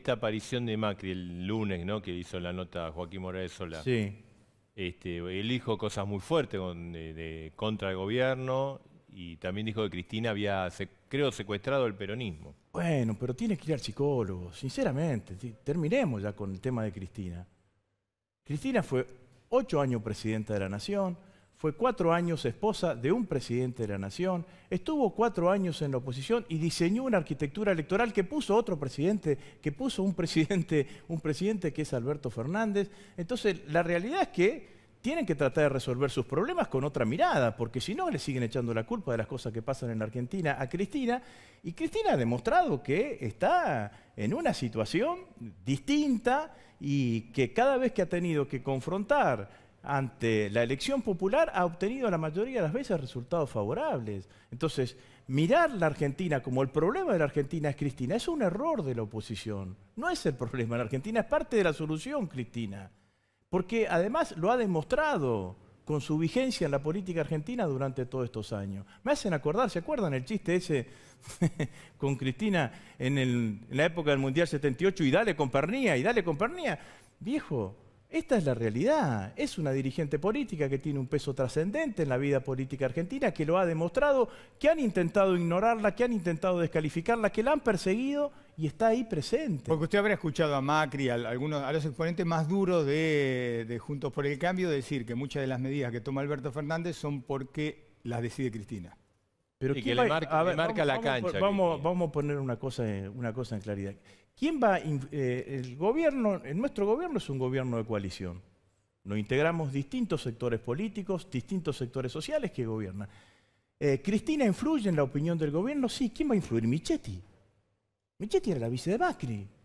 Esta aparición de Macri el lunes, ¿no? Que hizo la nota Joaquín Morales Sola. Sí. Este, él dijo cosas muy fuertes de, contra el gobierno y también dijo que Cristina había, creo, secuestrado el peronismo. Bueno, pero tiene que ir al psicólogo, sinceramente. Terminemos ya con el tema de Cristina. Cristina fue ocho años presidenta de la Nación, fue cuatro años esposa de un presidente de la nación, estuvo cuatro años en la oposición y diseñó una arquitectura electoral que puso otro presidente, que puso un presidente, un presidente que es Alberto Fernández. Entonces, la realidad es que tienen que tratar de resolver sus problemas con otra mirada, porque si no le siguen echando la culpa de las cosas que pasan en Argentina a Cristina, y Cristina ha demostrado que está en una situación distinta y que cada vez que ha tenido que confrontar ante la elección popular ha obtenido la mayoría de las veces resultados favorables. Entonces, mirar la Argentina como el problema de la Argentina es Cristina es un error de la oposición. No es el problema de la Argentina, es parte de la solución, Cristina. Porque además lo ha demostrado con su vigencia en la política argentina durante todos estos años. Me hacen acordar, ¿se acuerdan el chiste ese con Cristina en, la época del Mundial 78 y dale con Pernía, y dale con Pernía? Viejo, esta es la realidad. Es una dirigente política que tiene un peso trascendente en la vida política argentina, que lo ha demostrado, que han intentado ignorarla, que han intentado descalificarla, que la han perseguido y está ahí presente. Porque usted habrá escuchado a Macri, a, algunos, a los exponentes más duros de Juntos por el Cambio, decir que muchas de las medidas que toma Alberto Fernández son porque las decide Cristina. Pero y que le, marca, la cancha. Vamos, vamos, a poner una cosa, en claridad. ¿Quién va? Eh, el gobierno, nuestro gobierno es un gobierno de coalición. Nos integramos distintos sectores políticos, distintos sectores sociales que gobiernan. Eh, ¿Cristina influye en la opinión del gobierno? Sí. ¿Quién va a influir? Michetti. Michetti era la vice de Macri.